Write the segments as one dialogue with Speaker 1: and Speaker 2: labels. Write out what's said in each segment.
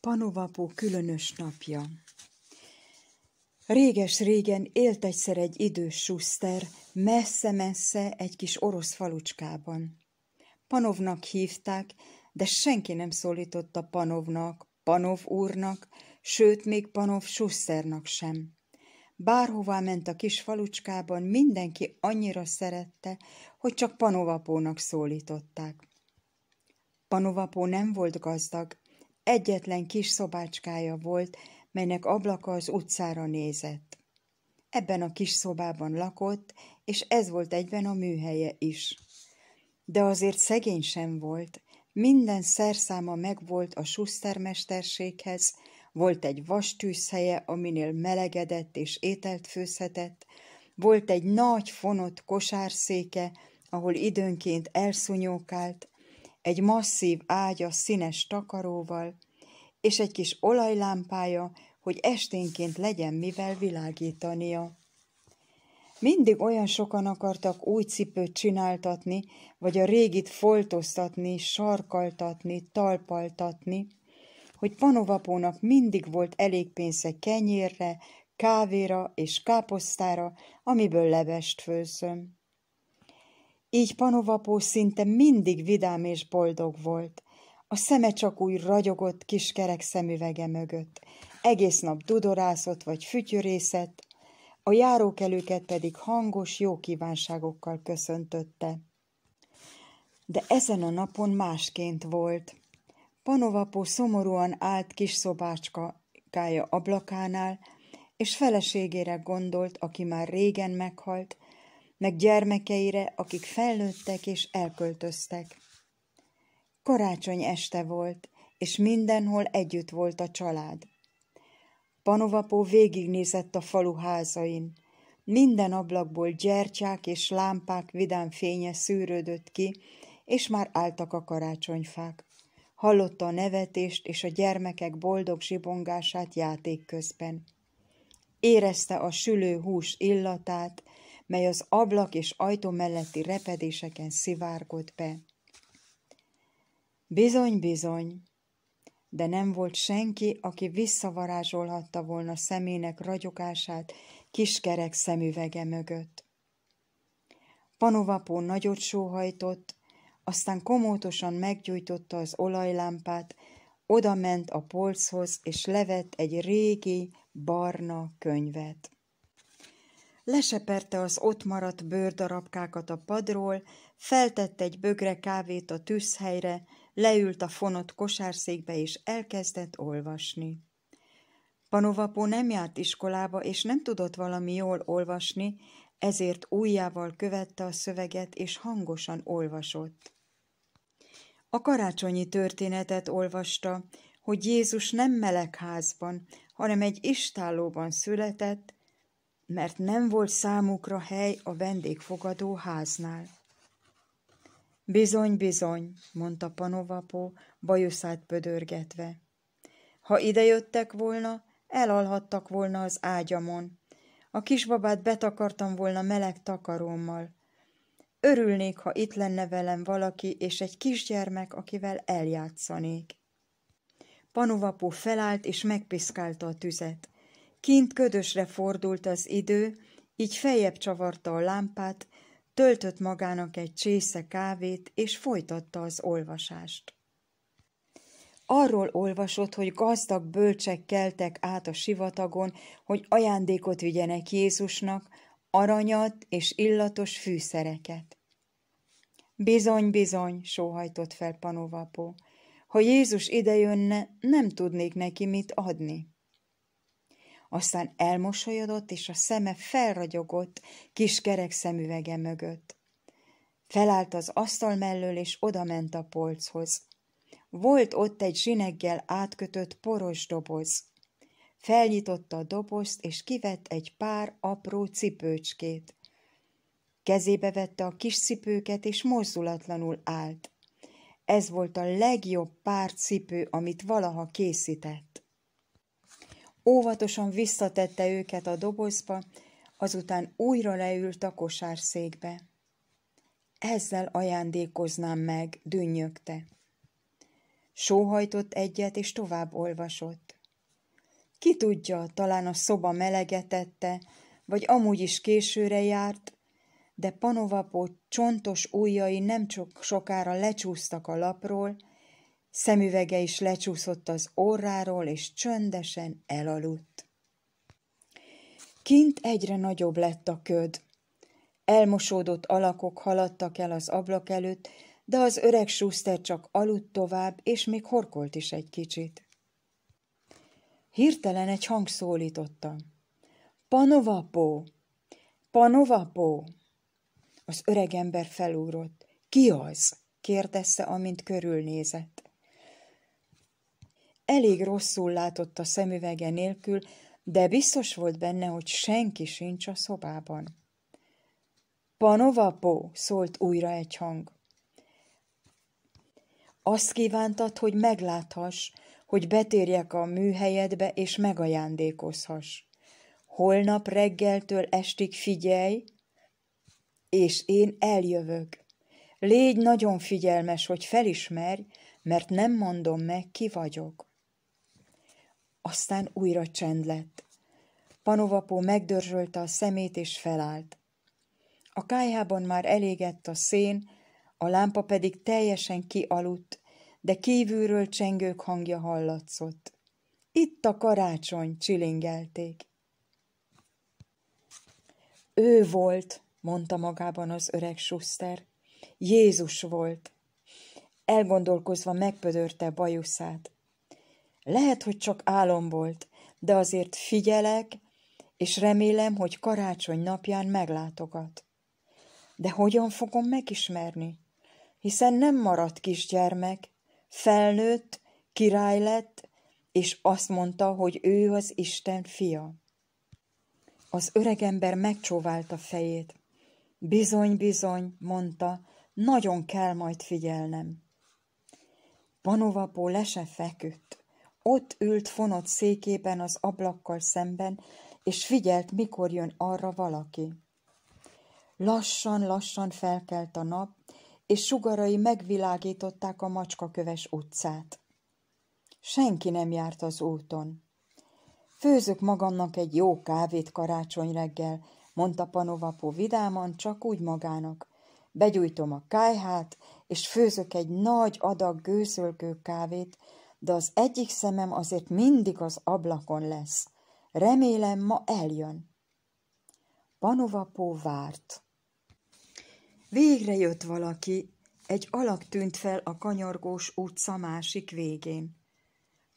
Speaker 1: Panovapó különös napja. Réges-régen élt egyszer egy idős suszter, messze-messze egy kis orosz falucskában. Panovnak hívták, de senki nem szólította Panovnak, Panov úrnak, sőt, még Panov suszternak sem. Bárhová ment a kis falucskában, mindenki annyira szerette, hogy csak Panovapónak szólították. Panovapó nem volt gazdag, Egyetlen kis szobácskája volt, melynek ablaka az utcára nézett. Ebben a kis szobában lakott, és ez volt egyben a műhelye is. De azért szegény sem volt, minden szerszáma megvolt a susztermesterséghez, volt egy vastűzhelye, aminél melegedett és ételt főzhetett, volt egy nagy fonott kosárszéke, ahol időnként elszúnyókált, egy masszív ágya színes takaróval, és egy kis olajlámpája, hogy esténként legyen mivel világítania. Mindig olyan sokan akartak új cipőt csináltatni, vagy a régit foltoztatni, sarkaltatni, talpaltatni, hogy panovapónak mindig volt elég pénze kenyérre, kávéra és káposztára, amiből levest főzöm. Így panovapó szinte mindig vidám és boldog volt. A szeme csak úgy ragyogott kiskerek szemüvege mögött. Egész nap dudorászott vagy fütyörészett, a járókelőket pedig hangos jó kívánságokkal köszöntötte. De ezen a napon másként volt. Panovapó szomorúan állt kis szobácskája ablakánál, és feleségére gondolt, aki már régen meghalt, meg gyermekeire, akik felnőttek és elköltöztek. Karácsony este volt, és mindenhol együtt volt a család. Panovapó végignézett a falu házain. Minden ablakból gyertyák és lámpák vidám fénye szűrődött ki, és már álltak a karácsonyfák. Hallotta a nevetést és a gyermekek boldog zsibongását játék közben. Érezte a sülő hús illatát, mely az ablak és ajtó melletti repedéseken szivárgott be. Bizony, bizony, de nem volt senki, aki visszavarázsolhatta volna szemének ragyogását kiskerek szemüvege mögött. Panovapó nagyot sóhajtott, aztán komótosan meggyújtotta az olajlámpát, odament a polchoz, és levett egy régi, barna könyvet leseperte az ott maradt bőrdarabkákat a padról, feltette egy bögre kávét a tűzhelyre, leült a fonott kosárszékbe és elkezdett olvasni. Panovapó nem járt iskolába, és nem tudott valami jól olvasni, ezért újjával követte a szöveget, és hangosan olvasott. A karácsonyi történetet olvasta, hogy Jézus nem melegházban, hanem egy istállóban született, mert nem volt számukra hely a vendégfogadó háznál. Bizony, bizony, mondta Panovapó, bajuszát pödörgetve. Ha idejöttek volna, elalhattak volna az ágyamon. A kisbabát betakartam volna meleg takarómmal. Örülnék, ha itt lenne velem valaki, és egy kisgyermek, akivel eljátszanék. Panovapó felállt, és megpiszkálta a tüzet. Kint ködösre fordult az idő, így feljebb csavarta a lámpát, töltött magának egy csésze kávét, és folytatta az olvasást. Arról olvasott, hogy gazdag bölcsek keltek át a sivatagon, hogy ajándékot vigyenek Jézusnak, aranyat és illatos fűszereket. Bizony, bizony, sóhajtott fel Panovapó, ha Jézus idejönne, nem tudnék neki mit adni aztán elmosolyodott, és a szeme felragyogott kis kerek szemüvege mögött. Felállt az asztal mellől, és odament a polchoz. Volt ott egy zsineggel átkötött poros doboz. Felnyitotta a dobozt, és kivett egy pár apró cipőcskét. Kezébe vette a kis cipőket, és mozdulatlanul állt. Ez volt a legjobb pár cipő, amit valaha készített. Óvatosan visszatette őket a dobozba, azután újra leült a kosárszékbe. Ezzel ajándékoznám meg, dünnyögte. Sóhajtott egyet, és tovább olvasott. Ki tudja, talán a szoba melegetette, vagy amúgy is későre járt, de Panovapó csontos ujjai nem csak sokára lecsúsztak a lapról, Szemüvege is lecsúszott az orráról, és csöndesen elaludt. Kint egyre nagyobb lett a köd. Elmosódott alakok haladtak el az ablak előtt, de az öreg Schuster csak aludt tovább, és még horkolt is egy kicsit. Hirtelen egy hang szólította. Panovapó! Panovapó! Az öreg ember felúrott. Ki az? kérdezte, amint körülnézett elég rosszul látott a szemüvege nélkül, de biztos volt benne, hogy senki sincs a szobában. Panovapó, szólt újra egy hang. Azt kívántad, hogy megláthass, hogy betérjek a műhelyedbe és megajándékozhass. Holnap reggeltől estig figyelj, és én eljövök. Légy nagyon figyelmes, hogy felismerj, mert nem mondom meg, ki vagyok. Aztán újra csend lett. Panovapó megdörzsölte a szemét és felállt. A kájhában már elégett a szén, a lámpa pedig teljesen kialudt, de kívülről csengők hangja hallatszott. Itt a karácsony, csilingelték. Ő volt, mondta magában az öreg Schuster. Jézus volt. Elgondolkozva megpödörte bajuszát. Lehet, hogy csak álom volt, de azért figyelek, és remélem, hogy karácsony napján meglátogat. De hogyan fogom megismerni? Hiszen nem maradt kisgyermek, felnőtt, király lett, és azt mondta, hogy ő az Isten fia. Az öregember megcsóválta fejét. Bizony, bizony, mondta, nagyon kell majd figyelnem. Panovapó le se feküdt. Ott ült fonott székében az ablakkal szemben, és figyelt, mikor jön arra valaki. Lassan-lassan felkelt a nap, és sugarai megvilágították a macskaköves utcát. Senki nem járt az úton. Főzök magamnak egy jó kávét karácsony reggel, mondta Panovapó vidáman, csak úgy magának. Begyújtom a kájhát, és főzök egy nagy adag gőzölkő kávét, de az egyik szemem azért mindig az ablakon lesz. Remélem, ma eljön. Panovapó várt. Végre jött valaki, egy alak tűnt fel a kanyargós utca másik végén.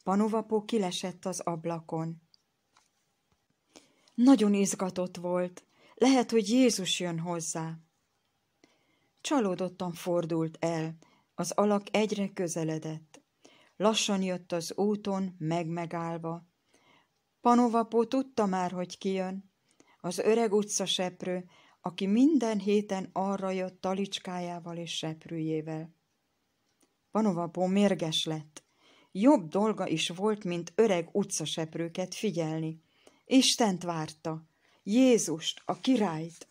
Speaker 1: Panovapó kilesett az ablakon. Nagyon izgatott volt. Lehet, hogy Jézus jön hozzá. Csalódottan fordult el. Az alak egyre közeledett. Lassan jött az úton, megmegállva. Panovapó tudta már, hogy kijön. Az öreg utca seprő, aki minden héten arra jött talicskájával és seprűjével. Panovapó mérges lett. Jobb dolga is volt, mint öreg utcaseprőket figyelni. Istent várta, Jézust, a királyt.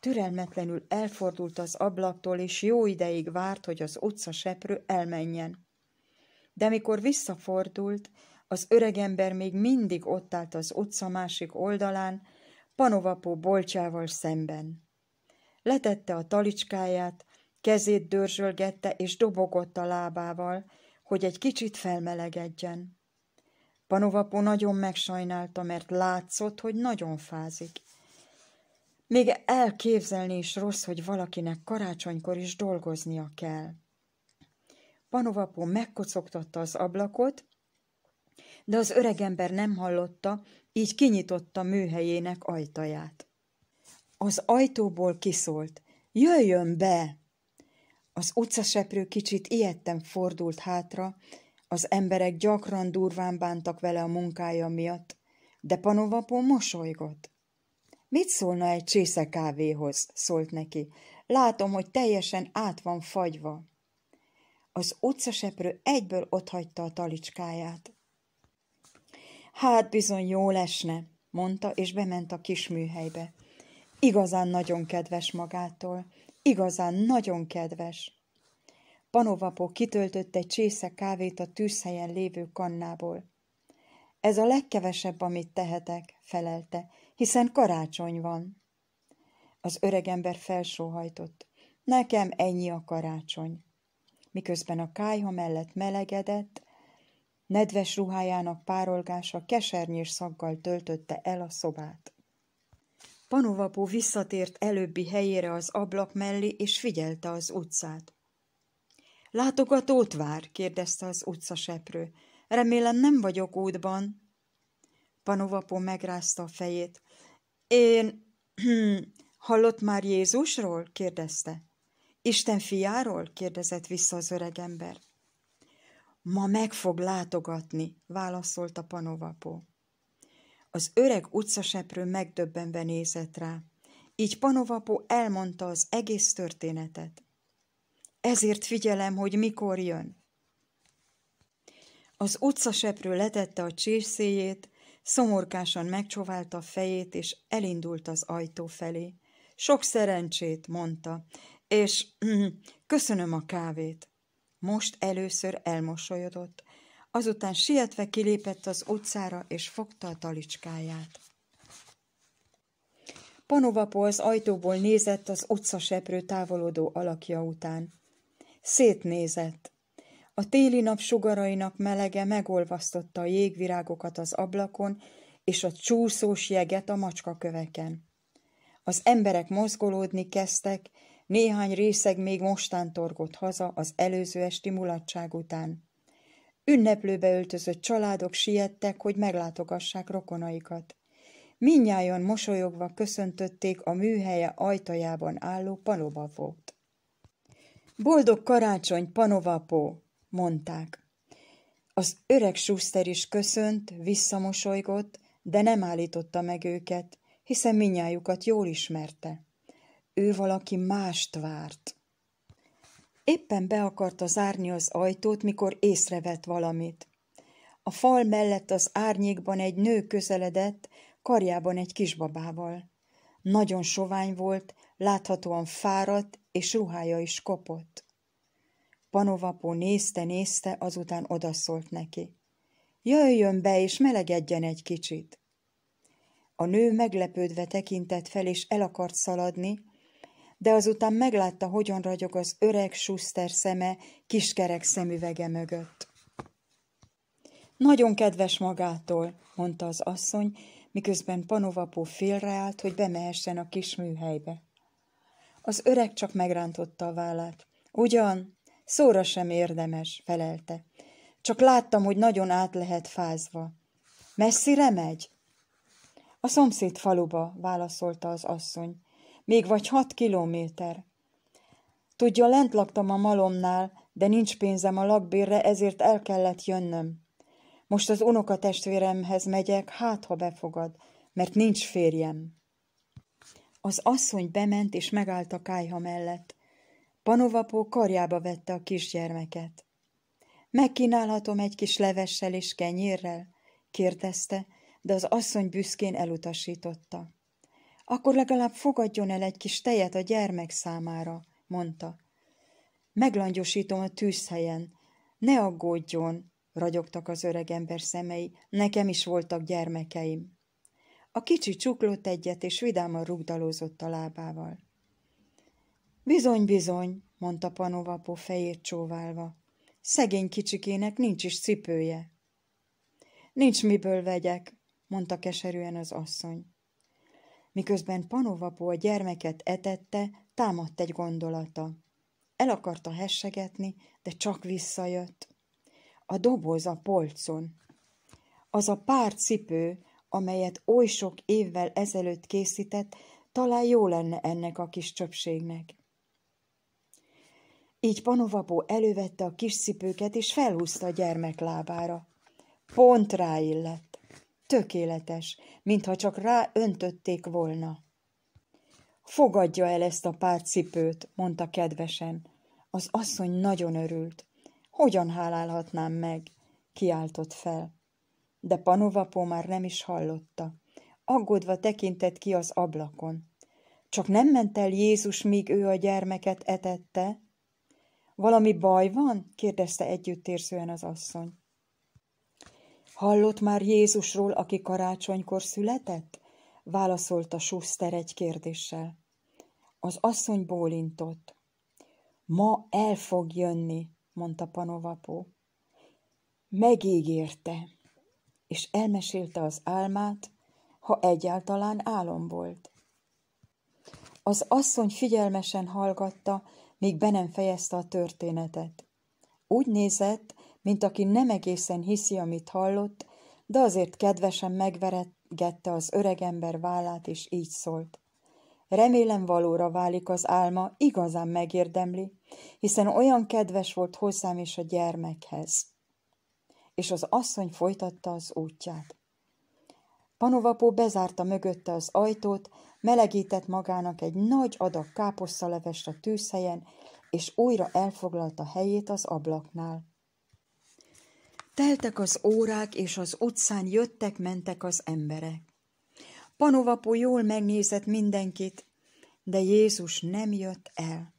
Speaker 1: Türelmetlenül elfordult az ablaktól, és jó ideig várt, hogy az utca seprő elmenjen de mikor visszafordult, az öregember még mindig ott állt az utca másik oldalán, panovapó bolcsával szemben. Letette a talicskáját, kezét dörzsölgette és dobogott a lábával, hogy egy kicsit felmelegedjen. Panovapó nagyon megsajnálta, mert látszott, hogy nagyon fázik. Még elképzelni is rossz, hogy valakinek karácsonykor is dolgoznia kell. Panovapó megkocogtatta az ablakot, de az öregember nem hallotta, így kinyitotta műhelyének ajtaját. Az ajtóból kiszólt, jöjjön be! Az utcaseprő kicsit ijedten fordult hátra, az emberek gyakran durván bántak vele a munkája miatt, de Panovapó mosolygott. Mit szólna egy csésze kávéhoz? szólt neki. Látom, hogy teljesen át van fagyva az utcaseprő egyből otthagyta a talicskáját. Hát bizony jó lesne, mondta, és bement a kis műhelybe. Igazán nagyon kedves magától, igazán nagyon kedves. Panovapó kitöltött egy csésze kávét a tűzhelyen lévő kannából. Ez a legkevesebb, amit tehetek, felelte, hiszen karácsony van. Az öregember felsóhajtott. Nekem ennyi a karácsony miközben a kájha mellett melegedett, nedves ruhájának párolgása kesernyés szaggal töltötte el a szobát. Panovapó visszatért előbbi helyére az ablak mellé, és figyelte az utcát. Látogatót vár? kérdezte az utcaseprő. Remélem nem vagyok útban. Panovapó megrázta a fejét. Én... hallott már Jézusról? kérdezte. Isten fiáról? kérdezett vissza az ember. Ma meg fog látogatni, válaszolta Panovapó. Az öreg utcaseprő megdöbbenve nézett rá. Így Panovapó elmondta az egész történetet. Ezért figyelem, hogy mikor jön. Az utcaseprő letette a csészéjét, szomorkásan megcsóválta a fejét, és elindult az ajtó felé. Sok szerencsét, mondta, és köszönöm a kávét. Most először elmosolyodott, azután sietve kilépett az utcára, és fogta a talicskáját. Panovapó az ajtóból nézett az seprő távolodó alakja után. Szétnézett. A téli nap sugarainak melege megolvasztotta a jégvirágokat az ablakon, és a csúszós jeget a macskaköveken. Az emberek mozgolódni kezdtek, néhány részeg még mostán torgott haza az előző esti mulatság után. Ünneplőbe öltözött családok siettek, hogy meglátogassák rokonaikat. Mindnyájan mosolyogva köszöntötték a műhelye ajtajában álló panovapót. Boldog karácsony, panovapó! mondták. Az öreg suszter is köszönt, visszamosolygott, de nem állította meg őket, hiszen minnyájukat jól ismerte ő valaki mást várt. Éppen be akarta zárni az ajtót, mikor észrevett valamit. A fal mellett az árnyékban egy nő közeledett, karjában egy kisbabával. Nagyon sovány volt, láthatóan fáradt, és ruhája is kopott. Panovapó nézte-nézte, azután odaszólt neki. Jöjjön be, és melegedjen egy kicsit. A nő meglepődve tekintett fel, és el akart szaladni, de azután meglátta, hogyan ragyog az öreg suszter szeme kiskerek szemüvege mögött. Nagyon kedves magától, mondta az asszony, miközben panovapó félreállt, hogy bemehessen a kis műhelybe. Az öreg csak megrántotta a vállát. Ugyan, szóra sem érdemes, felelte. Csak láttam, hogy nagyon át lehet fázva. Messzire megy? A szomszéd faluba, válaszolta az asszony még vagy hat kilométer. Tudja, lent laktam a malomnál, de nincs pénzem a lakbérre, ezért el kellett jönnöm. Most az unokatestvéremhez megyek, hát ha befogad, mert nincs férjem. Az asszony bement és megállt a kájha mellett. Panovapó karjába vette a kisgyermeket. Megkínálhatom egy kis levessel és kenyérrel? kérdezte, de az asszony büszkén elutasította. Akkor legalább fogadjon el egy kis tejet a gyermek számára, mondta. Meglangyosítom a tűzhelyen. Ne aggódjon, ragyogtak az öregember szemei, nekem is voltak gyermekeim. A kicsi csuklott egyet, és vidáman rugdalózott a lábával. Bizony, bizony, mondta Panovapó fejét csóválva. Szegény kicsikének nincs is cipője. Nincs miből vegyek, mondta keserűen az asszony. Miközben Panovapó a gyermeket etette, támadt egy gondolata. El akarta hessegetni, de csak visszajött. A doboz a polcon. Az a pár cipő, amelyet oly sok évvel ezelőtt készített, talán jó lenne ennek a kis csöpségnek. Így Panovapó elővette a kis cipőket, és felhúzta a gyermek lábára. Pont ráillett tökéletes, mintha csak rá öntötték volna. Fogadja el ezt a pár cipőt, mondta kedvesen. Az asszony nagyon örült. Hogyan hálálhatnám meg? kiáltott fel. De Panovapó már nem is hallotta. Aggódva tekintett ki az ablakon. Csak nem ment el Jézus, míg ő a gyermeket etette? Valami baj van? kérdezte együttérzően az asszony. Hallott már Jézusról, aki karácsonykor született? Válaszolta Schuster egy kérdéssel. Az asszony bólintott. Ma el fog jönni, mondta Panovapó. Megígérte, és elmesélte az álmát, ha egyáltalán álom volt. Az asszony figyelmesen hallgatta, míg be nem fejezte a történetet. Úgy nézett, mint aki nem egészen hiszi, amit hallott, de azért kedvesen megveregette az öregember vállát, és így szólt. Remélem valóra válik az álma, igazán megérdemli, hiszen olyan kedves volt hozzám és a gyermekhez. És az asszony folytatta az útját. Panovapó bezárta mögötte az ajtót, melegített magának egy nagy adag káposztalevest a tűzhelyen, és újra elfoglalta helyét az ablaknál. Teltek az órák, és az utcán jöttek-mentek az emberek. Panovapó jól megnézett mindenkit, de Jézus nem jött el.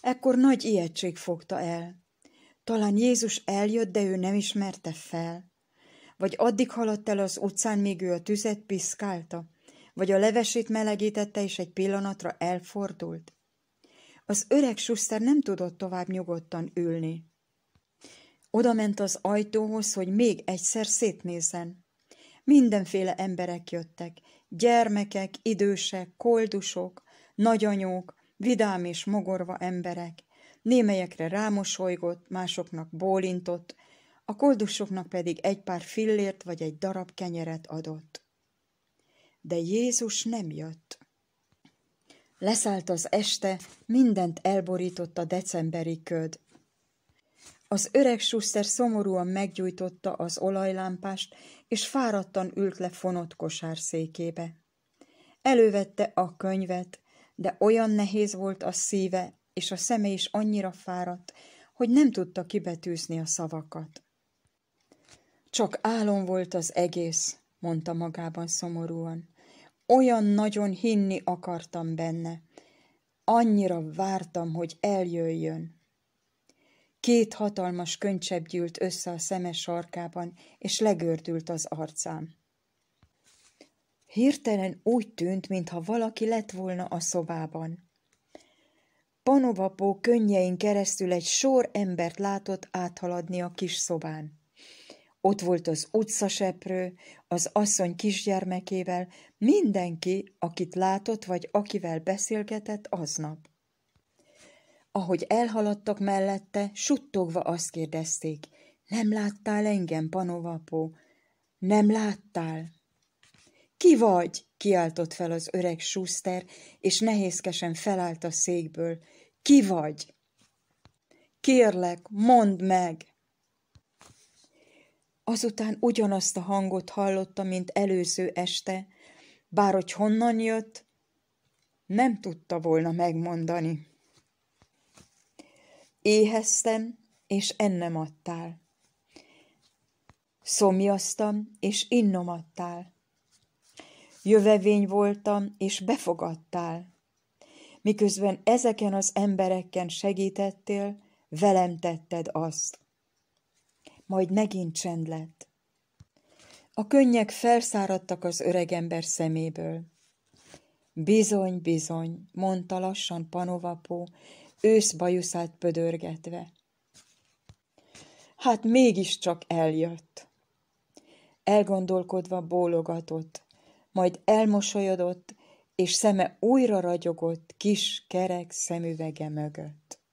Speaker 1: Ekkor nagy ijegység fogta el. Talán Jézus eljött, de ő nem ismerte fel. Vagy addig haladt el az utcán, míg ő a tüzet piszkálta, vagy a levesét melegítette, és egy pillanatra elfordult. Az öreg suszter nem tudott tovább nyugodtan ülni. Oda ment az ajtóhoz, hogy még egyszer szétnézzen. Mindenféle emberek jöttek, gyermekek, idősek, koldusok, nagyanyók, vidám és mogorva emberek. Némelyekre rámosolygott, másoknak bólintott, a koldusoknak pedig egy pár fillért vagy egy darab kenyeret adott. De Jézus nem jött. Leszállt az este, mindent elborított a decemberi köd. Az öreg suszter szomorúan meggyújtotta az olajlámpást, és fáradtan ült le fonott kosár székébe. Elővette a könyvet, de olyan nehéz volt a szíve, és a szeme is annyira fáradt, hogy nem tudta kibetűzni a szavakat. Csak álom volt az egész, mondta magában szomorúan. Olyan nagyon hinni akartam benne. Annyira vártam, hogy eljöjjön. Két hatalmas könycsebb gyűlt össze a szeme sarkában, és legördült az arcán. Hirtelen úgy tűnt, mintha valaki lett volna a szobában. Panovapó könnyein keresztül egy sor embert látott áthaladni a kis szobán. Ott volt az utcaseprő, az asszony kisgyermekével, mindenki, akit látott vagy akivel beszélgetett aznap. Ahogy elhaladtak mellette, suttogva azt kérdezték, nem láttál engem, panovapó? Nem láttál? Ki vagy? kiáltott fel az öreg Schuster, és nehézkesen felállt a székből. Ki vagy? Kérlek, mondd meg! Azután ugyanazt a hangot hallotta, mint előző este, bár hogy honnan jött, nem tudta volna megmondani. Éheztem, és ennem adtál. Szomjaztam, és innom adtál. Jövevény voltam, és befogadtál. Miközben ezeken az embereken segítettél, velem tetted azt. Majd megint csend lett. A könnyek felszáradtak az öregember szeméből. Bizony, bizony, mondta lassan Panovapó, ősz bajuszát pödörgetve. Hát mégiscsak eljött. Elgondolkodva bólogatott, majd elmosolyodott, és szeme újra ragyogott kis kerek szemüvege mögött.